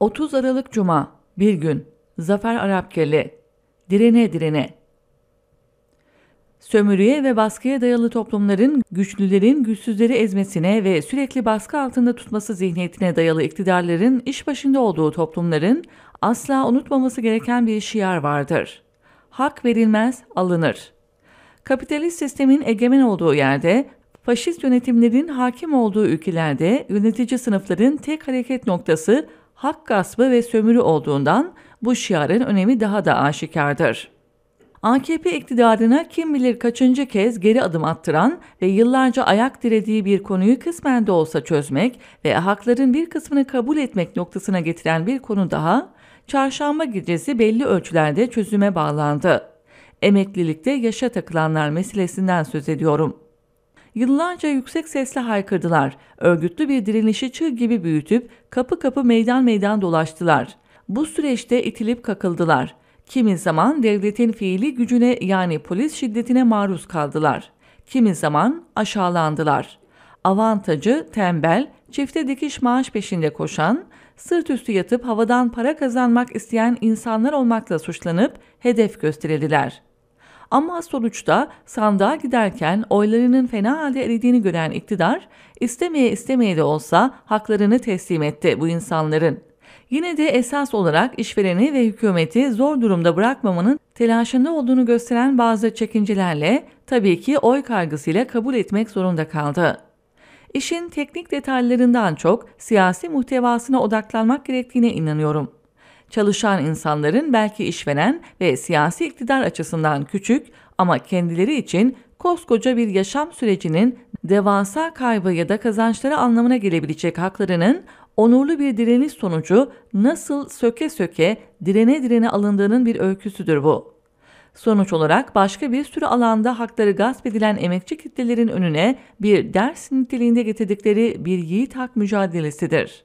30 Aralık Cuma, bir gün, Zafer Arapkeli, direne direne. Sömürüye ve baskıya dayalı toplumların güçlülerin güçsüzleri ezmesine ve sürekli baskı altında tutması zihniyetine dayalı iktidarların iş başında olduğu toplumların asla unutmaması gereken bir şiar vardır. Hak verilmez, alınır. Kapitalist sistemin egemen olduğu yerde faşist yönetimlerin hakim olduğu ülkelerde yönetici sınıfların tek hareket noktası hak gaspı ve sömürü olduğundan bu şiarın önemi daha da aşikardır. AKP iktidarına kim bilir kaçıncı kez geri adım attıran ve yıllarca ayak dirediği bir konuyu kısmen de olsa çözmek ve hakların bir kısmını kabul etmek noktasına getiren bir konu daha, çarşamba gecesi belli ölçülerde çözüme bağlandı. Emeklilikte yaşa takılanlar meselesinden söz ediyorum.'' Yıllarca yüksek sesle haykırdılar. Örgütlü bir direnişi çığ gibi büyütüp kapı kapı meydan meydan dolaştılar. Bu süreçte itilip kakıldılar. Kimi zaman devletin fiili gücüne yani polis şiddetine maruz kaldılar. Kimi zaman aşağılandılar. Avantajı tembel, çifte dikiş maaş peşinde koşan, sırt üstü yatıp havadan para kazanmak isteyen insanlar olmakla suçlanıp hedef gösterildiler. Ama sonuçta sandığa giderken oylarının fena halde eridiğini gören iktidar, istemeye istemeye de olsa haklarını teslim etti bu insanların. Yine de esas olarak işvereni ve hükümeti zor durumda bırakmamanın telaşında olduğunu gösteren bazı çekincelerle tabii ki oy kargısıyla kabul etmek zorunda kaldı. İşin teknik detaylarından çok siyasi muhtevasına odaklanmak gerektiğine inanıyorum çalışan insanların belki işveren ve siyasi iktidar açısından küçük ama kendileri için koskoca bir yaşam sürecinin devasa kaybı ya da kazançları anlamına gelebilecek haklarının onurlu bir direniş sonucu nasıl söke söke direne direne alındığının bir öyküsüdür bu. Sonuç olarak başka bir sürü alanda hakları gasp edilen emekçi kitlelerin önüne bir ders niteliğinde getirdikleri bir yiğit hak mücadelesidir.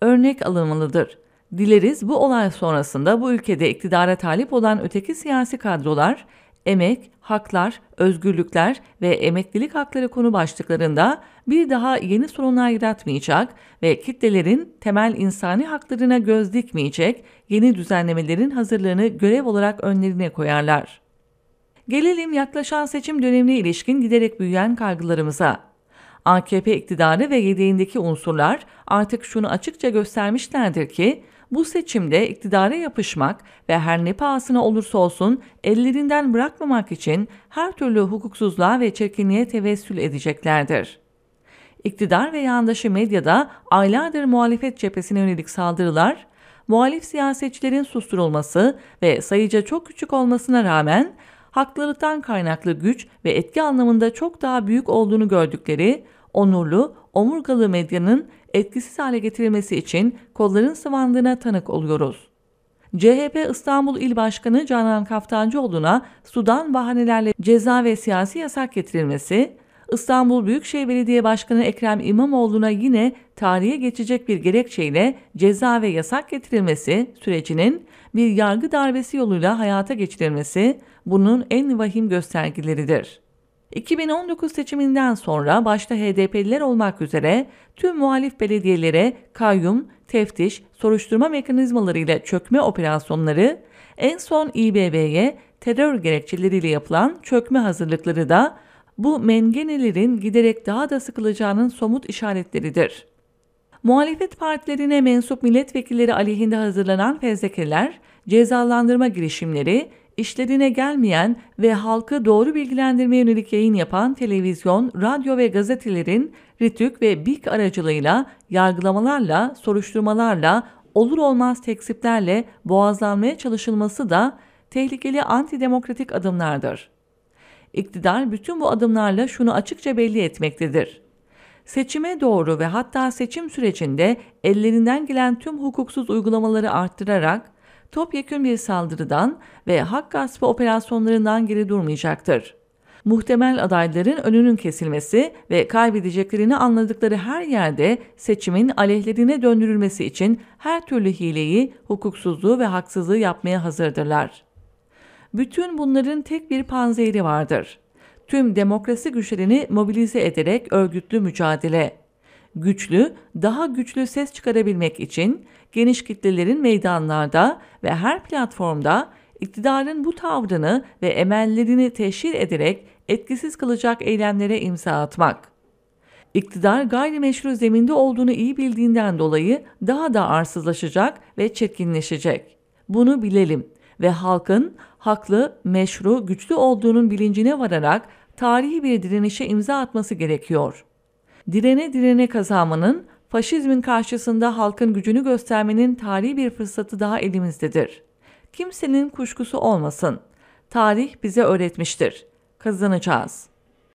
Örnek alınmalıdır. Dileriz bu olay sonrasında bu ülkede iktidara talip olan öteki siyasi kadrolar emek, haklar, özgürlükler ve emeklilik hakları konu başlıklarında bir daha yeni sorunlar yaratmayacak ve kitlelerin temel insani haklarına göz dikmeyecek yeni düzenlemelerin hazırlığını görev olarak önlerine koyarlar. Gelelim yaklaşan seçim dönemine ilişkin giderek büyüyen kaygılarımıza. AKP iktidarı ve yedeğindeki unsurlar artık şunu açıkça göstermişlerdir ki bu seçimde iktidara yapışmak ve her ne pahasına olursa olsun ellerinden bırakmamak için her türlü hukuksuzluğa ve çirkinliğe tevessül edeceklerdir. İktidar ve yandaşı medyada aylardır muhalefet cephesine yönelik saldırılar, muhalif siyasetçilerin susturulması ve sayıca çok küçük olmasına rağmen haklılıktan kaynaklı güç ve etki anlamında çok daha büyük olduğunu gördükleri onurlu, omurgalı medyanın etkisiz hale getirilmesi için kolların sıvandığına tanık oluyoruz. CHP İstanbul İl Başkanı Canan Kaftancıoğlu'na Sudan bahanelerle ceza ve siyasi yasak getirilmesi, İstanbul Büyükşehir Belediye Başkanı Ekrem İmamoğlu'na yine tarihe geçecek bir gerekçeyle ceza ve yasak getirilmesi sürecinin bir yargı darbesi yoluyla hayata geçirilmesi bunun en vahim göstergeleridir. 2019 seçiminden sonra başta HDP'liler olmak üzere tüm muhalif belediyelere kayyum, teftiş, soruşturma mekanizmalarıyla çökme operasyonları, en son İBB'ye terör gerekçeleriyle yapılan çökme hazırlıkları da bu mengenelerin giderek daha da sıkılacağının somut işaretleridir. Muhalefet partilerine mensup milletvekilleri aleyhinde hazırlanan fezlekeler, cezalandırma girişimleri işlerine gelmeyen ve halkı doğru bilgilendirmeye yönelik yayın yapan televizyon, radyo ve gazetelerin RITÜK ve BİK aracılığıyla yargılamalarla, soruşturmalarla, olur olmaz teksiplerle boğazlanmaya çalışılması da tehlikeli antidemokratik adımlardır. İktidar bütün bu adımlarla şunu açıkça belli etmektedir. Seçime doğru ve hatta seçim sürecinde ellerinden gelen tüm hukuksuz uygulamaları arttırarak topyekün bir saldırıdan ve hak gaspı operasyonlarından geri durmayacaktır. Muhtemel adayların önünün kesilmesi ve kaybedeceklerini anladıkları her yerde seçimin aleyhlerine döndürülmesi için her türlü hileyi, hukuksuzluğu ve haksızlığı yapmaya hazırdırlar. Bütün bunların tek bir panzehri vardır. Tüm demokrasi güçlerini mobilize ederek örgütlü mücadele güçlü, daha güçlü ses çıkarabilmek için geniş kitlelerin meydanlarda ve her platformda iktidarın bu tavrını ve emellerini teşhir ederek etkisiz kılacak eylemlere imza atmak. İktidar gayrimeşru zeminde olduğunu iyi bildiğinden dolayı daha da arsızlaşacak ve çirkinleşecek. Bunu bilelim ve halkın haklı, meşru, güçlü olduğunun bilincine vararak tarihi bir direnişe imza atması gerekiyor.'' direne direne kazanmanın, faşizmin karşısında halkın gücünü göstermenin tarihi bir fırsatı daha elimizdedir. Kimsenin kuşkusu olmasın. Tarih bize öğretmiştir. Kazanacağız.''